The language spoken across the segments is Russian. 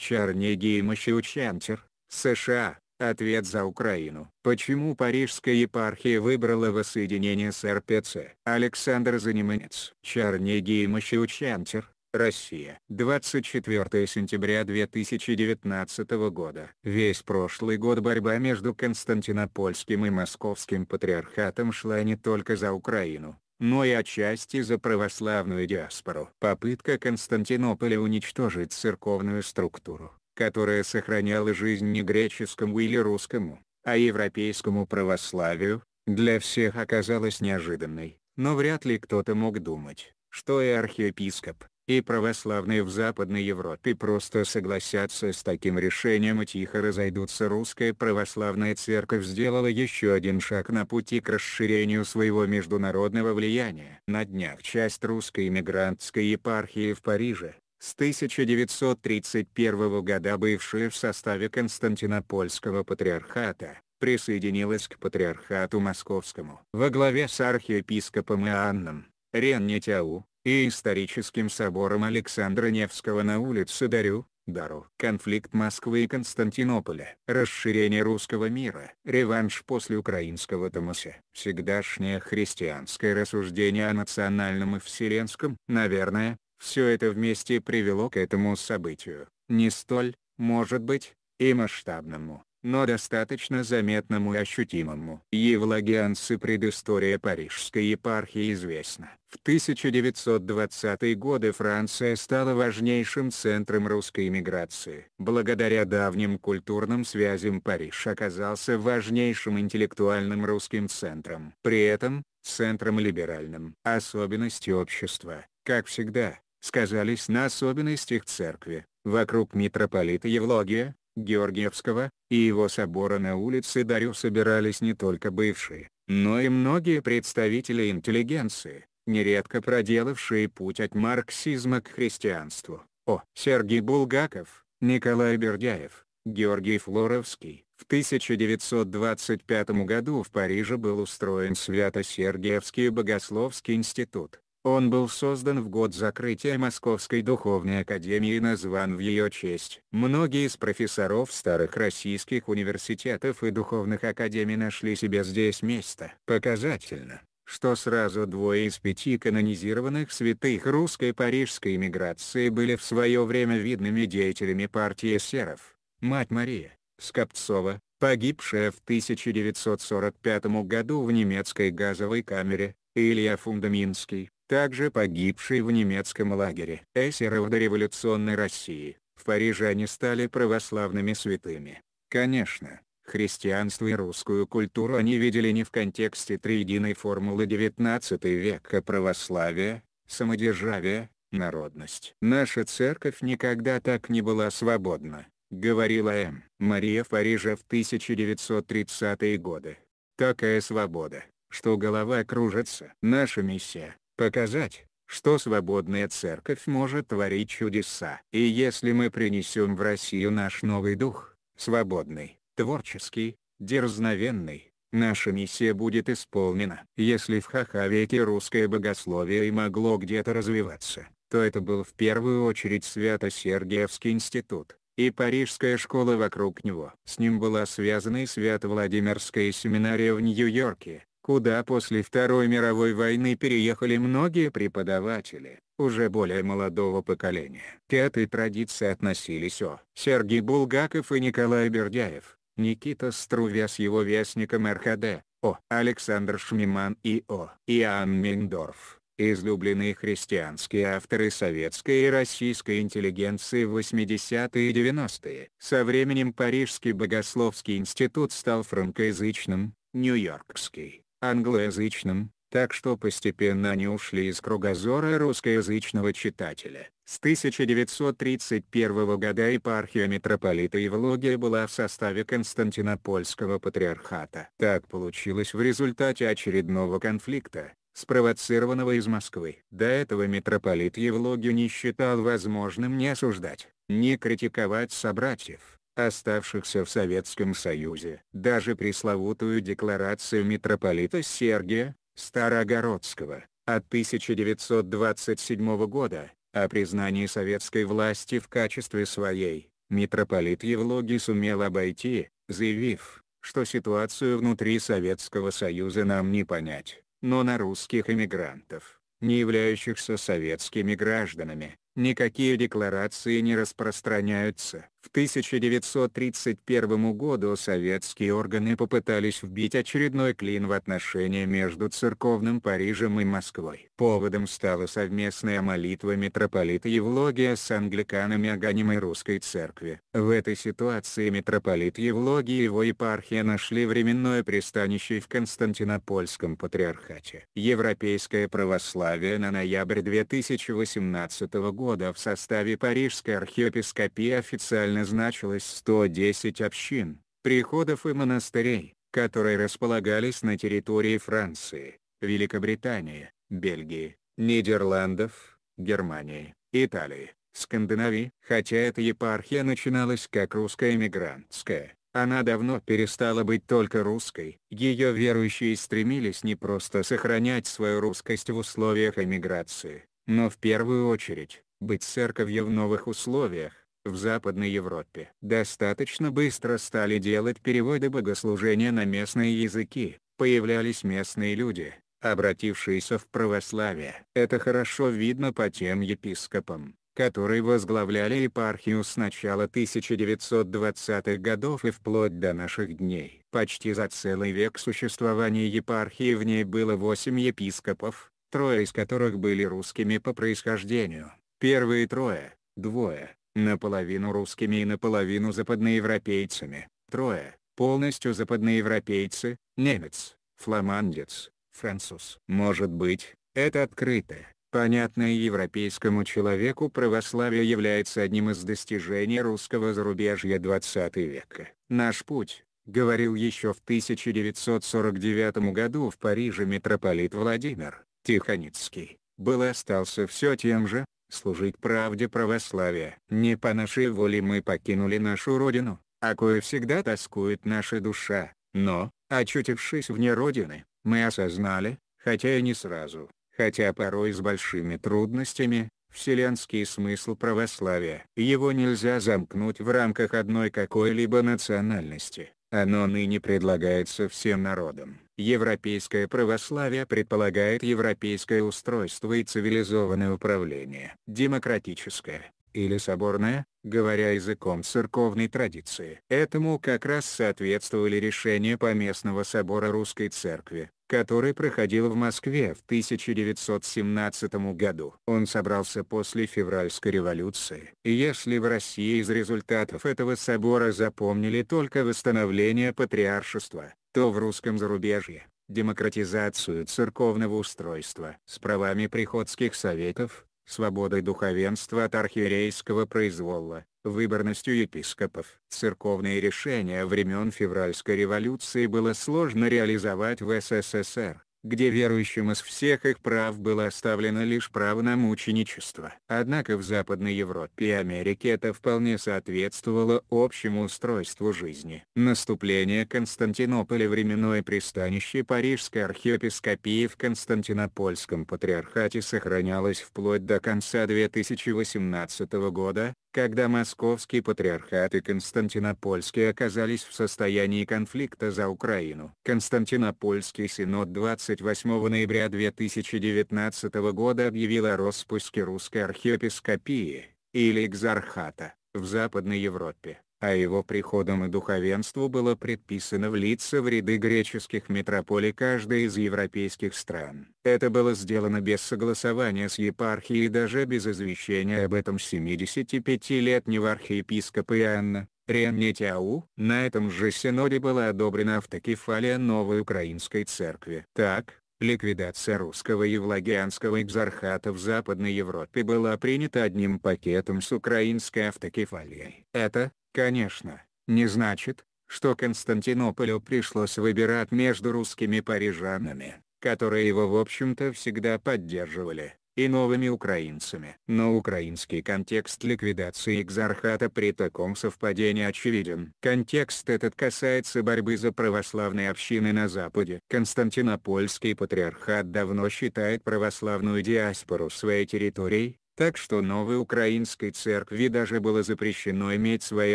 Чернигий Мащеучентер, США, ответ за Украину. Почему Парижская епархия выбрала воссоединение с РПЦ? Александр Заниманец. Чернигий Мащеучентер, Россия. 24 сентября 2019 года. Весь прошлый год борьба между Константинопольским и Московским патриархатом шла не только за Украину, но и отчасти за православную диаспору. Попытка Константинополя уничтожить церковную структуру, которая сохраняла жизнь не греческому или русскому, а европейскому православию, для всех оказалась неожиданной, но вряд ли кто-то мог думать, что и архиепископ, и православные в Западной Европе просто согласятся с таким решением и тихо разойдутся русская православная церковь сделала еще один шаг на пути к расширению своего международного влияния. На днях часть русской иммигрантской епархии в Париже, с 1931 года бывшая в составе Константинопольского патриархата, присоединилась к патриархату московскому. Во главе с архиепископом Иоанном, Реннитяу, и историческим собором Александра Невского на улице Дарю, Дару. Конфликт Москвы и Константинополя. Расширение русского мира. Реванш после украинского Томаса. Всегдашнее христианское рассуждение о национальном и вселенском. Наверное, все это вместе привело к этому событию. Не столь, может быть, и масштабному, но достаточно заметному и ощутимому. Евлагианцы предыстория Парижской епархии известна. В 1920-е годы Франция стала важнейшим центром русской миграции. Благодаря давним культурным связям Париж оказался важнейшим интеллектуальным русским центром. При этом, центром либеральным. Особенности общества, как всегда, сказались на особенностях церкви. Вокруг митрополита Евлогия, Георгиевского и его собора на улице Дарю собирались не только бывшие, но и многие представители интеллигенции, нередко проделавшие путь от марксизма к христианству. О. Сергей Булгаков, Николай Бердяев, Георгий Флоровский. В 1925 году в Париже был устроен Свято-Сергиевский богословский институт, он был создан в год закрытия Московской духовной академии и назван в ее честь. Многие из профессоров старых российских университетов и духовных академий нашли себе здесь место. Показательно, что сразу двое из пяти канонизированных святых русской парижской эмиграции были в свое время видными деятелями партии серов: Мать Мария, Скопцова, погибшая в 1945 году в немецкой газовой камере, Илья Фундаминский, также погибший в немецком лагере эсеров революционной России, в Париже они стали православными святыми. Конечно, христианство и русскую культуру они видели не в контексте триединой формулы XIX века православия, самодержавия, народность. Наша церковь никогда так не была свободна, говорила М. Мария в Париже в 1930-е годы. Такая свобода, что голова кружится. Наша миссия показать, что свободная церковь может творить чудеса. И если мы принесем в Россию наш новый дух, свободный, творческий, дерзновенный, наша миссия будет исполнена. Если в Хахавеке русское богословие и могло где-то развиваться, то это был в первую очередь Свято-Сергиевский институт, и парижская школа вокруг него. С ним была связана и Свято-Владимирская семинария в Нью-Йорке, куда после Второй мировой войны переехали многие преподаватели, уже более молодого поколения. К этой традиции относились О. Сергей Булгаков и Николай Бердяев, Никита Струвя с его вестником РХД, О. Александр Шмиман и О. Иоанн Миндорф излюбленные христианские авторы советской и российской интеллигенции в 80-е и 90-е. Со временем Парижский богословский институт стал франкоязычным, Нью-Йоркский Англоязычным, так что постепенно они ушли из кругозора русскоязычного читателя. С 1931 года епархия митрополита Евлогия была в составе Константинопольского патриархата. Так получилось в результате очередного конфликта, спровоцированного из Москвы. До этого митрополит Евлогию не считал возможным не осуждать, не критиковать собратьев, оставшихся в Советском Союзе. Даже пресловутую декларацию митрополита Сергия, Старогородского, от 1927 года, о признании советской власти в качестве своей, митрополит Евлогий сумел обойти, заявив, что ситуацию внутри Советского Союза нам не понять, но на русских эмигрантов, не являющихся советскими гражданами, никакие декларации не распространяются. В 1931 году советские органы попытались вбить очередной клин в отношения между церковным Парижем и Москвой. Поводом стала совместная молитва митрополита Евлогия с англиканами Аганимой Русской Церкви. В этой ситуации митрополит Евлогий и его епархия нашли временное пристанище в Константинопольском патриархате. Европейское православие на ноябрь 2018 года года в составе Парижской архиепископии официально значилось 110 общин, приходов и монастырей, которые располагались на территории Франции, Великобритании, Бельгии, Нидерландов, Германии, Италии, Скандинавии. Хотя эта епархия начиналась как русская эмигрантская, она давно перестала быть только русской. Ее верующие стремились не просто сохранять свою русскость в условиях эмиграции, но в первую очередь, быть церковью в новых условиях, в Западной Европе. Достаточно быстро стали делать переводы богослужения на местные языки, появлялись местные люди, обратившиеся в православие. Это хорошо видно по тем епископам, которые возглавляли епархию с начала 1920-х годов и вплоть до наших дней. Почти за целый век существования епархии в ней было 8 епископов, трое из которых были русскими по происхождению. Первые трое, двое, наполовину русскими и наполовину западноевропейцами, трое, полностью западноевропейцы, немец, фламандец, француз. Может быть, это открытое, Понятное европейскому человеку православие является одним из достижений русского зарубежья 20 века. Наш путь, говорил еще в 1949 году в Париже митрополит Владимир Тихоницкий, был и остался все тем же, служить правде православия. Не по нашей воле мы покинули нашу родину, о а кое всегда тоскует наша душа, но, очутившись вне родины, мы осознали, хотя и не сразу, хотя порой с большими трудностями, вселенский смысл православия. Его нельзя замкнуть в рамках одной какой-либо национальности. Оно ныне предлагается всем народам. Европейское православие предполагает европейское устройство и цивилизованное управление. Демократическое, или соборная, говоря языком церковной традиции. Этому как раз соответствовали решения Поместного собора Русской Церкви, который проходил в Москве в 1917 году. Он собрался после февральской революции. И если в России из результатов этого собора запомнили только восстановление патриаршества, то в русском зарубежье демократизацию церковного устройства с правами приходских советов, свободой духовенства от архиерейского произвола, выборностью епископов. Церковные решения времен февральской революции было сложно реализовать в СССР, где верующим из всех их прав было оставлено лишь право на мученичество. Однако в Западной Европе и Америке это вполне соответствовало общему устройству жизни. Наступление Константинополя временное пристанище Парижской архиепископии в Константинопольском патриархате сохранялось вплоть до конца 2018 года, когда Московский патриархат и Константинопольский оказались в состоянии конфликта за Украину. Константинопольский синод 20 28 ноября 2019 года объявила о распуске русской архиепископии, или экзархата, в Западной Европе, а его приходом и духовенству было предписано влиться в ряды греческих метрополий каждой из европейских стран. Это было сделано без согласования с епархией и даже без извещения об этом 75-летнего архиепископа Иоанна, Реанетиау. На этом же синоде была одобрена автокефалия новой украинской церкви. Так, ликвидация русского Евлагианского экзархата в Западной Европе была принята одним пакетом с украинской автокефалией. Это, конечно, не значит, что Константинополю пришлось выбирать между русскими парижанами, которые его в общем-то всегда поддерживали, и новыми украинцами. Но украинский контекст ликвидации экзархата при таком совпадении очевиден. Контекст этот касается борьбы за православные общины на Западе. Константинопольский патриархат давно считает православную диаспору своей территорией, так что новой украинской церкви даже было запрещено иметь свои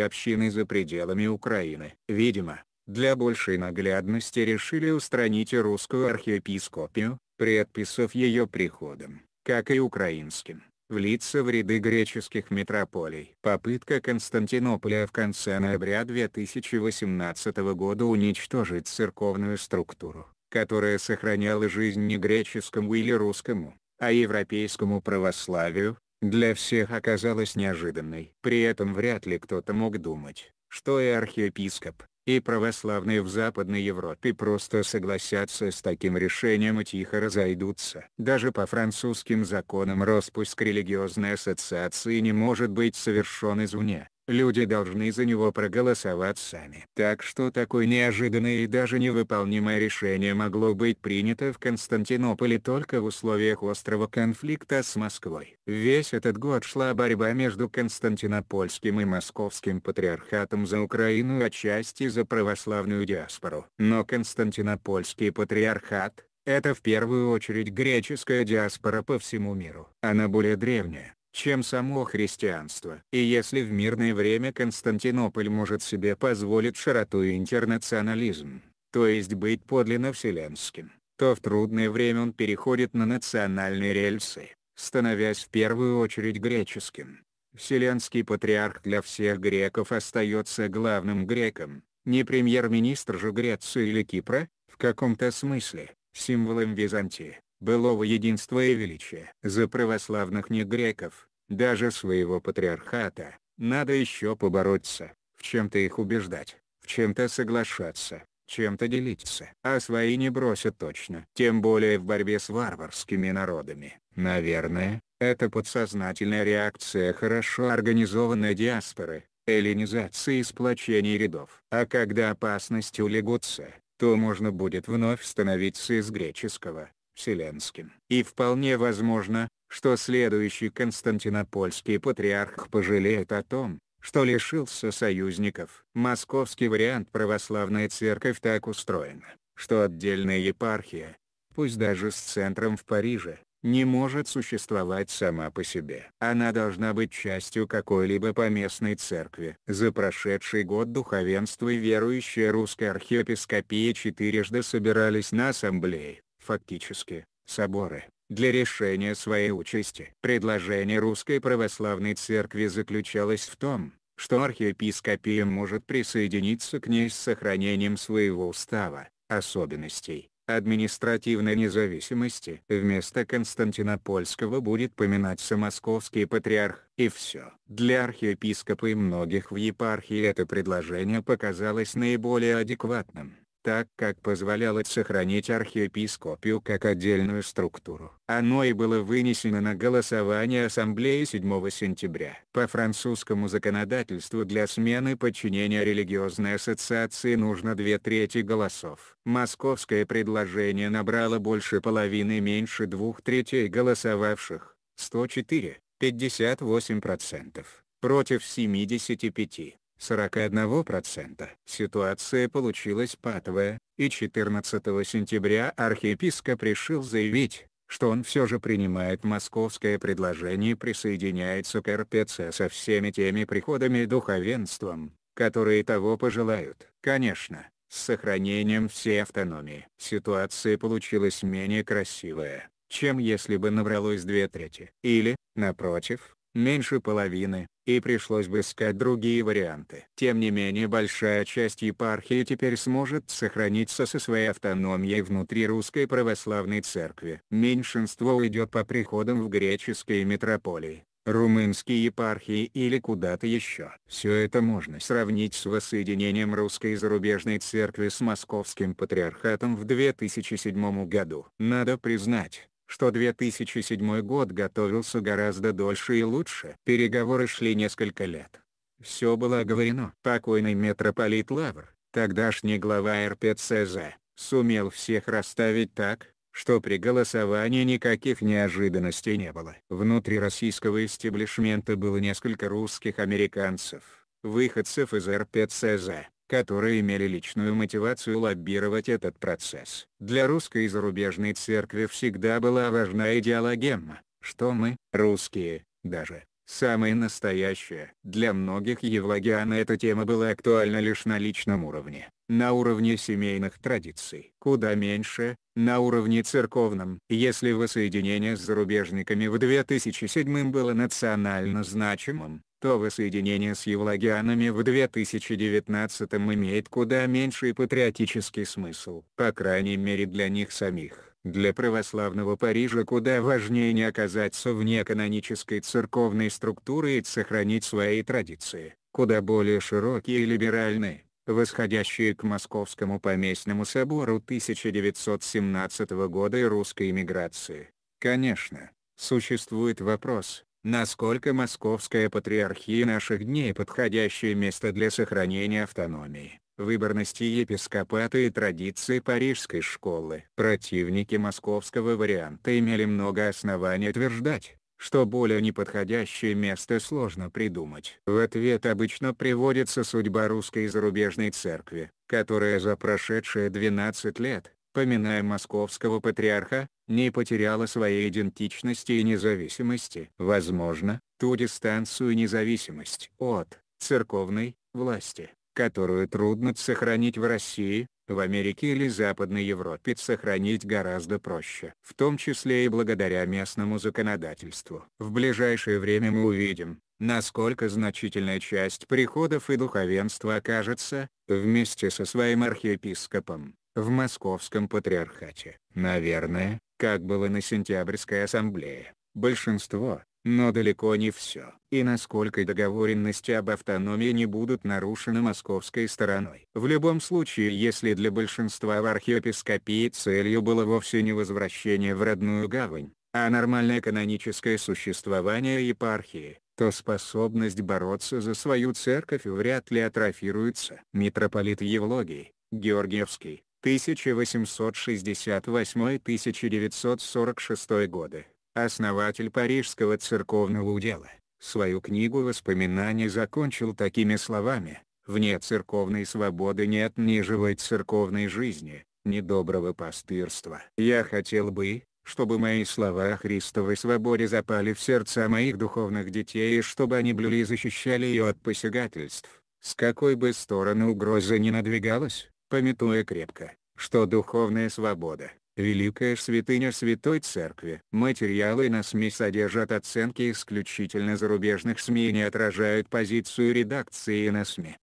общины за пределами Украины. Видимо, для большей наглядности решили устранить русскую архиепископию, предписав ее приходом как и украинским, влиться в ряды греческих метрополий. Попытка Константинополя в конце ноября 2018 года уничтожить церковную структуру, которая сохраняла жизнь не греческому или русскому, а европейскому православию, для всех оказалась неожиданной. При этом вряд ли кто-то мог думать, что и архиепископ, и православные в Западной Европе просто согласятся с таким решением и тихо разойдутся. Даже по французским законам распуск религиозной ассоциации не может быть совершен извне люди должны за него проголосовать сами. Так что такое неожиданное и даже невыполнимое решение могло быть принято в Константинополе только в условиях острого конфликта с Москвой. Весь этот год шла борьба между Константинопольским и Московским патриархатом за Украину и отчасти за православную диаспору. Но Константинопольский патриархат, это в первую очередь греческая диаспора по всему миру. Она более древняя, чем само христианство. И если в мирное время Константинополь может себе позволить широту и интернационализм, то есть быть подлинно вселенским, то в трудное время он переходит на национальные рельсы, становясь в первую очередь греческим. Вселенский патриарх для всех греков остается главным греком, не премьер-министр же Греции или Кипра, в каком-то смысле, символом Византии былого единства и величия. За православных не греков, даже своего патриархата, надо еще побороться, в чем-то их убеждать, в чем-то соглашаться, чем-то делиться. А свои не бросят точно, тем более в борьбе с варварскими народами. Наверное, это подсознательная реакция хорошо организованной диаспоры, эллинизации и сплочения рядов. А когда опасности улегутся, то можно будет вновь становиться из греческого, Вселенским. И вполне возможно, что следующий константинопольский патриарх пожалеет о том, что лишился союзников. Московский вариант православная церковь так устроена, что отдельная епархия, пусть даже с центром в Париже, не может существовать сама по себе. Она должна быть частью какой-либо поместной церкви. За прошедший год духовенство и верующая русская архиепископия четырежды собирались на ассамблеи, фактически, соборы, для решения своей участи. Предложение Русской Православной Церкви заключалось в том, что архиепископия может присоединиться к ней с сохранением своего устава, особенностей, административной независимости. Вместо Константинопольского будет поминаться московский патриарх, и все. Для архиепископа и многих в епархии это предложение показалось наиболее адекватным так как позволяло сохранить архиепископию как отдельную структуру. Оно и было вынесено на голосование Ассамблеи 7 сентября. По французскому законодательству для смены подчинения религиозной ассоциации нужно две трети голосов. Московское предложение набрало больше половины меньше двух третей голосовавших, 104, 58%, против 75. 41%. Ситуация получилась патовая, и 14 сентября архиепископ решил заявить, что он все же принимает московское предложение и присоединяется к РПЦ со всеми теми приходами и духовенством, которые того пожелают. Конечно, с сохранением всей автономии. Ситуация получилась менее красивая, чем если бы набралось две трети. Или, напротив, меньше половины, и пришлось бы искать другие варианты. Тем не менее большая часть епархии теперь сможет сохраниться со своей автономией внутри Русской Православной Церкви. Меньшинство уйдет по приходам в греческие метрополии, румынские епархии или куда-то еще. Все это можно сравнить с воссоединением русской зарубежной церкви с московским патриархатом в 2007 году. Надо признать, что 2007 год готовился гораздо дольше и лучше. Переговоры шли несколько лет. Все было оговорено. Покойный митрополит Лавр, тогдашний глава РПЦЗ, сумел всех расставить так, что при голосовании никаких неожиданностей не было. Внутри российского истеблишмента было несколько русских американцев, выходцев из РПЦЗ, которые имели личную мотивацию лоббировать этот процесс. Для русской и зарубежной церкви всегда была важна идеологема, что мы, русские, даже, самые настоящие. Для многих евлогиан эта тема была актуальна лишь на личном уровне, на уровне семейных традиций. Куда меньше, на уровне церковном. Если воссоединение с зарубежниками в 2007 было национально значимым, то воссоединение с евлагианами в 2019 имеет куда меньший патриотический смысл. По крайней мере для них самих. Для православного Парижа куда важнее не оказаться вне канонической церковной структуры и сохранить свои традиции, куда более широкие и либеральные, восходящие к Московскому поместному собору 1917 года и русской эмиграции. Конечно, существует вопрос, насколько Московская Патриархия наших дней подходящее место для сохранения автономии, выборности епископата и традиции Парижской школы. Противники московского варианта имели много оснований утверждать, что более неподходящее место сложно придумать. В ответ обычно приводится судьба русской и зарубежной церкви, которая за прошедшие 12 лет поминая московского патриарха, не потеряла своей идентичности и независимости. Возможно, ту дистанцию и независимость от церковной власти, которую трудно сохранить в России, в Америке или Западной Европе сохранить гораздо проще, в том числе и благодаря местному законодательству. В ближайшее время мы увидим, насколько значительная часть приходов и духовенства окажется, вместе со своим архиепископом, в московском патриархате. Наверное, как было на сентябрьской ассамблее, большинство, но далеко не все. И насколько договоренности об автономии не будут нарушены московской стороной. В любом случае если для большинства в архиепископии целью было вовсе не возвращение в родную гавань, а нормальное каноническое существование епархии, то способность бороться за свою церковь вряд ли атрофируется. Митрополит Евлогий, Георгиевский, 1868-1946 годы, основатель Парижского церковного удела, свою книгу воспоминаний закончил такими словами «Вне церковной свободы нет ни живой церковной жизни, ни доброго пастырства». Я хотел бы, чтобы мои слова о Христовой свободе запали в сердца моих духовных детей и чтобы они блюли и защищали ее от посягательств, с какой бы стороны угроза ни надвигалась пометуя крепко, что духовная свобода – великая святыня Святой Церкви. Материалы на СМИ содержат оценки исключительно зарубежных СМИ и не отражают позицию редакции на СМИ.